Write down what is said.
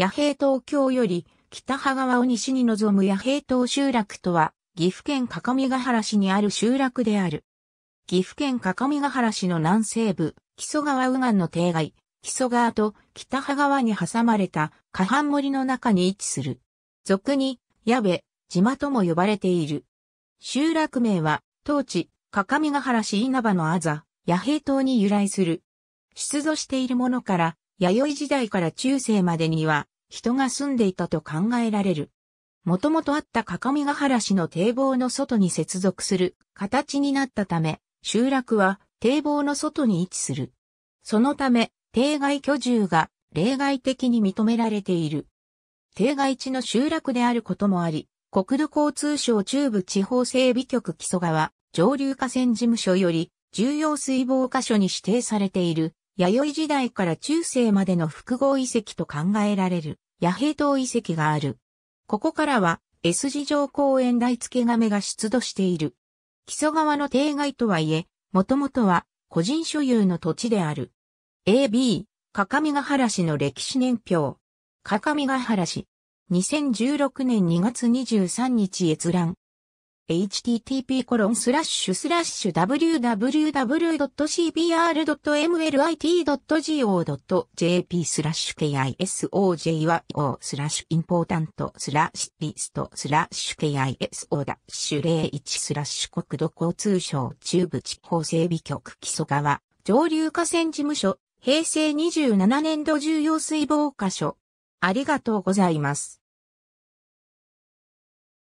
野平東京より北派川を西に望む野平東集落とは、岐阜県各務原市にある集落である。岐阜県各務原市の南西部、木曽川右岸の堤外、木曽川と北羽川に挟まれた下半森の中に位置する。俗に、矢部、島とも呼ばれている。集落名は、当地、各務原市稲葉のあざ、野平島に由来する。出土しているものから、弥生時代から中世までには、人が住んでいたと考えられる。もともとあった各務原市の堤防の外に接続する形になったため、集落は堤防の外に位置する。そのため、堤外居住が例外的に認められている。堤外地の集落であることもあり、国土交通省中部地方整備局木曽川上流河川事務所より重要水防箇所に指定されている弥生時代から中世までの複合遺跡と考えられる、野平島遺跡がある。ここからは、S 字城公園大付亀が出土している。木曽川の定外とはいえ、もともとは個人所有の土地である。AB、かかみが原市の歴史年表。かかみが原市。2016年2月23日閲覧。http://www.cbr.mlit.go.jp スラッシュ KISOJYO スラッシュインポータントスラッシュリストスラッシュ KISO シュ01スラッシュ国土交通省中部地方整備局木曽川上流河川事務所平成27年度重要水防箇所ありがとうございます。